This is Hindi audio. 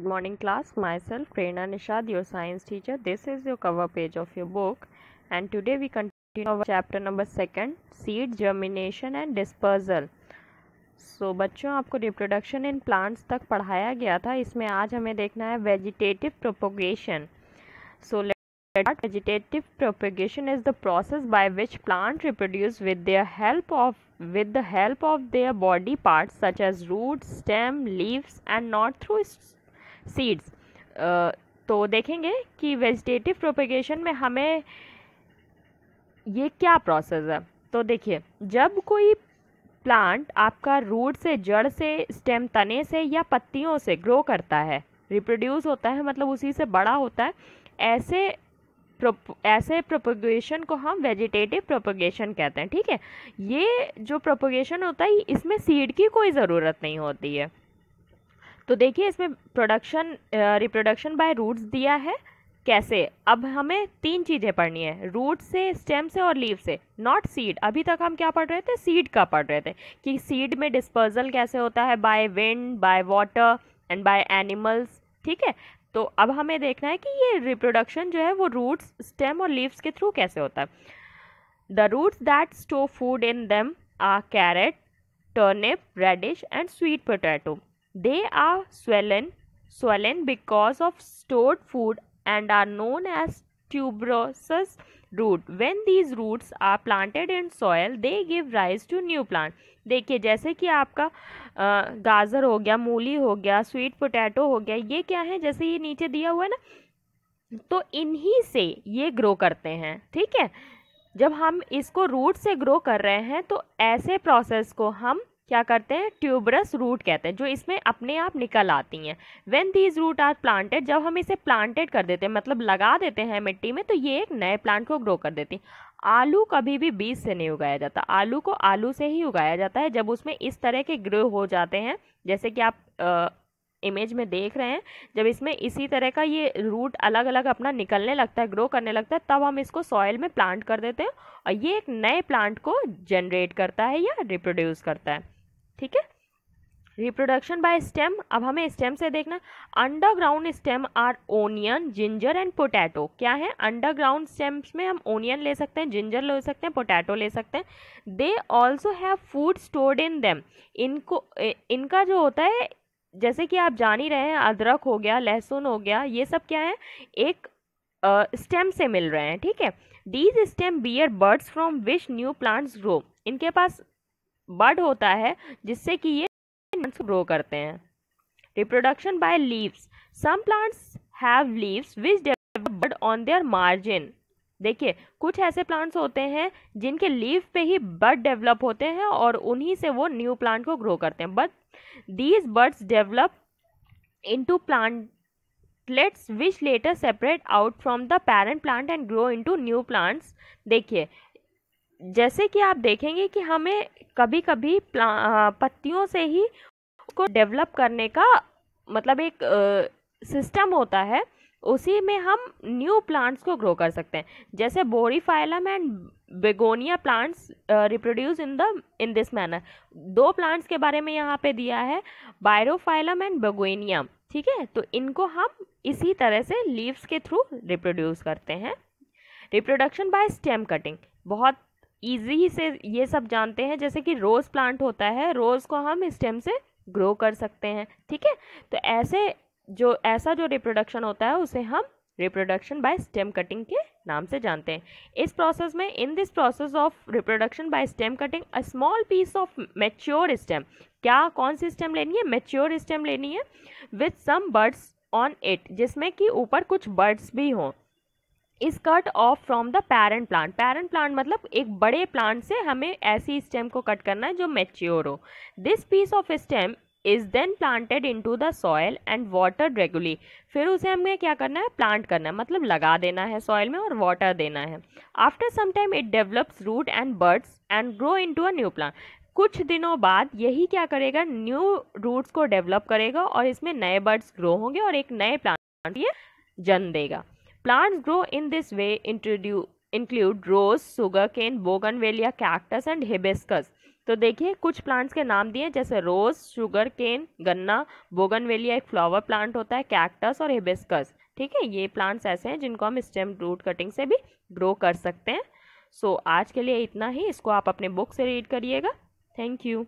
Good morning class, myself Prerna Nishad, your science teacher. This is your cover page of your book and today we continue our chapter number second, seed germination and dispersal. so, बच्चों आपको have इन प्लांट्स तक पढ़ाया गया था इसमें आज हमें देखना है vegetative propagation so let vegetative propagation is the process by which plant reproduce with the help of their body parts such as roots, stem, leaves and not through seeds तो देखेंगे कि वेजिटेटिव प्रोपेगेशन में हमें ये क्या प्रोसेस है तो देखिए जब कोई प्लांट आपका रूट से जड़ से स्टेम तने से या पत्तियों से ग्रो करता है रिप्रोड्यूस होता है मतलब उसी से बड़ा होता है ऐसे प्रोप ऐसे प्रोपोगेशन को हम वेजिटेटिव प्रोपोगेशन कहते हैं ठीक है ये जो प्रोपोगेशन होता है इसमें सीड की कोई ज़रूरत नहीं होती है तो देखिए इसमें प्रोडक्शन रिप्रोडक्शन बाय रूट्स दिया है कैसे अब हमें तीन चीज़ें पढ़नी है रूट से स्टेम से और लीव से नॉट सीड अभी तक हम क्या पढ़ रहे थे सीड का पढ़ रहे थे कि सीड में डिस्पर्जल कैसे होता है by wind by water and by animals ठीक है तो अब हमें देखना है कि ये रिप्रोडक्शन जो है वो रूट्स स्टेम और लीव्स के थ्रू कैसे होता है the roots that store food in them a carrot turnip radish and sweet potato They are swollen, swollen because of stored food and are known as tuberous root. When these roots are planted in soil, they give rise to new plant. देखिए जैसे कि आपका गाजर हो गया मूली हो गया स्वीट पोटैटो हो गया ये क्या है जैसे ये नीचे दिया हुआ है ना तो इन्हीं से ये ग्रो करते हैं ठीक है जब हम इसको रूट से ग्रो कर रहे हैं तो ऐसे प्रोसेस को हम क्या करते हैं ट्यूबरस रूट कहते हैं जो इसमें अपने आप निकल आती हैं when these root are planted जब हम इसे प्लांटेड कर देते हैं मतलब लगा देते हैं मिट्टी में तो ये एक नए प्लांट को ग्रो कर देती आलू कभी भी बीज से नहीं उगाया जाता आलू को आलू से ही उगाया जाता है जब उसमें इस तरह के ग्रो हो जाते हैं जैसे कि आप आ, इमेज में देख रहे हैं जब इसमें इसी तरह का ये रूट अलग अलग अपना निकलने लगता है ग्रो करने लगता है तब हम इसको सॉयल में प्लांट कर देते हैं और ये एक नए प्लांट को जनरेट करता है या रिप्रोड्यूस करता है ठीक है रिप्रोडक्शन बाय स्टेम अब हमें स्टेम से देखना underground stem are onion ginger and potato क्या है अंडरग्राउंड स्टेम्स में हम ओनियन ले सकते हैं जिंजर ले सकते हैं पोटैटो ले सकते हैं they also have food stored in them इनको इनका जो होता है जैसे कि आप जान ही रहे हैं अदरक हो गया लहसुन हो गया ये सब क्या है एक स्टेम uh, से मिल रहे हैं ठीक है these stem bear buds from which new plants grow इनके पास बर्ड होता है जिससे कि ये ग्रो करते हैं reproduction by leaves some plants have leaves which bud on their margin देखिए कुछ ऐसे प्लांट्स होते हैं जिनके लीव पे ही बर्ड डेवलप होते हैं और उन्हीं से वो न्यू प्लांट को ग्रो करते हैं but these buds develop into plantlets which later separate out from the parent plant and grow into new plants देखिए जैसे कि आप देखेंगे कि हमें कभी कभी पत्तियों से ही को डेवलप करने का मतलब एक सिस्टम होता है उसी में हम न्यू प्लांट्स को ग्रो कर सकते हैं जैसे bryophyllum and begonia plants reproduce in the in this manner दो प्लांट्स के बारे में यहाँ पे दिया है बायरोफाइलम एंड बेगोनिया ठीक है तो इनको हम इसी तरह से लीव्स के थ्रू रिप्रोड्यूस करते हैं रिप्रोडक्शन बाय स्टेम कटिंग बहुत ईजी से ये सब जानते हैं जैसे कि रोज़ प्लांट होता है रोज़ को हम स्टेम से ग्रो कर सकते हैं ठीक है तो ऐसे जो ऐसा जो रिप्रोडक्शन होता है उसे हम रिप्रोडक्शन बाय स्टेम कटिंग के नाम से जानते हैं इस प्रोसेस में in this process of reproduction by stem cutting a small piece of mature stem क्या कौन सी स्टेम लेनी है मेच्योर स्टेम लेनी है with some buds on it जिसमें कि ऊपर कुछ बर्ड्स भी हों is cut off from the parent plant parent plant मतलब एक बड़े प्लांट से हमें ऐसी स्टेम को कट करना है जो मेच्योर हो this piece of stem is then planted into the soil and water regularly फिर उसे हमें क्या करना है प्लांट करना है मतलब लगा देना है सॉयल में और वाटर देना है after some time it develops root and buds and grow into a new plant कुछ दिनों बाद यही क्या करेगा न्यू रूट्स को डेवलप करेगा और इसमें नए बर्ड्स ग्रो होंगे और एक नए प्लांट ये जन्म देगा Plants grow in this way include rose, sugarcane, bougainvillea cactus and hibiscus तो देखिए कुछ प्लांट्स के नाम दिए जैसे रोज शुगर केन गन्ना बोगनवेलिया एक फ्लावर प्लांट होता है कैक्टस और हिबिस्कस ठीक है ये प्लांट्स ऐसे हैं जिनको हम स्टेम रूट कटिंग से भी ग्रो कर सकते हैं सो so, आज के लिए इतना ही इसको आप अपने बुक से रीड करिएगा थैंक यू